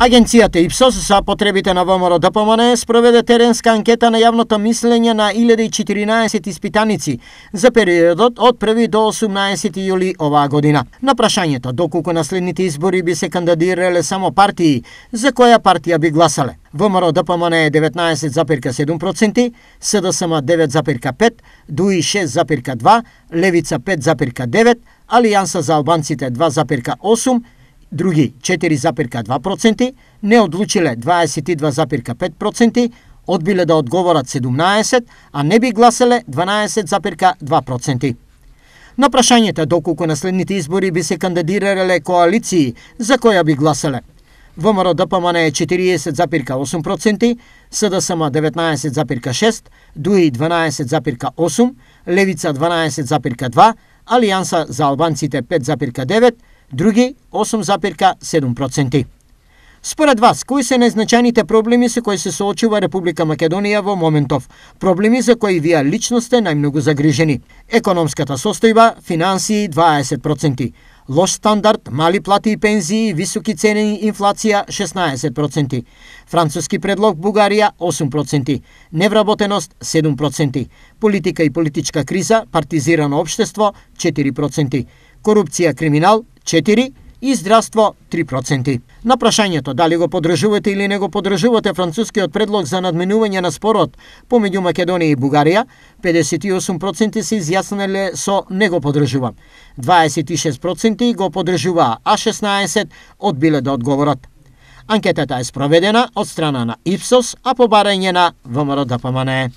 Агенцијата ИПСОС за потребите на ВМРО ДПМН спроведе теренска анкета на јавното мислење на 1014 испитаници за периодот од 1 до 18 јули оваа година. На прашањето доколку на следните избори би се кандидирале само партии, за која партија би гласале. ВМРО ДПМН е 19,7%, СДСМ 9,5%, ДУИ 6,2%, Левица 5,9%, Алијанса за албанците 2,8%, други 4,2%, не одлучиле 22,5%, одбиле да одговорат 17, а не би гласеле 12,2%. На прашањето доколку на следните избори би се кандидирале коалиции за која би гласеле. ВМРО ДПМН е 40,8%, СДСМ 19,6%, ДУИ 12,8%, Левица 12,2%, Алијанса за албанците 5,9%, други 8,7%. Според вас, кои се најзначајните проблеми со кои се соочува Република Македонија во моментов? Проблеми за кои вие лично сте најмногу загрижени. Економската состојба, финансии 20%, лош стандард, мали плати и пензии, високи цени и инфлација 16%, француски предлог Бугарија 8%, невработеност 7%, политика и политичка криза, партизирано општество 4%, корупција, криминал 4 и здравство 3%. На прашањето дали го подржувате или не го подржувате францускиот предлог за надменување на спорот помеѓу Македонија и Бугарија, 58% се изјаснале со не го подржувам, 26% го подржува, а 16% одбиле да одговорат. Анкетата е спроведена од страна на Ипсос, а побарање на ВМРО да помане.